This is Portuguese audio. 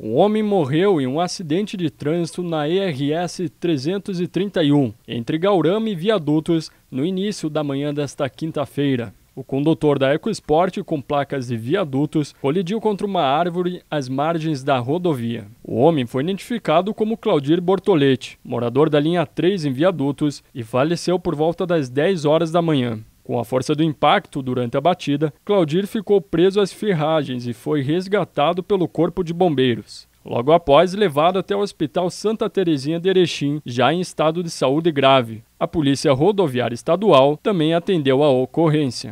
Um homem morreu em um acidente de trânsito na ERS 331, entre Gaurama e Viadutos, no início da manhã desta quinta-feira. O condutor da EcoSport, com placas de viadutos, colidiu contra uma árvore às margens da rodovia. O homem foi identificado como Claudir Bortoletti, morador da linha 3 em viadutos, e faleceu por volta das 10 horas da manhã. Com a força do impacto durante a batida, Claudir ficou preso às ferragens e foi resgatado pelo Corpo de Bombeiros. Logo após, levado até o Hospital Santa Terezinha de Erechim, já em estado de saúde grave. A Polícia Rodoviária Estadual também atendeu a ocorrência.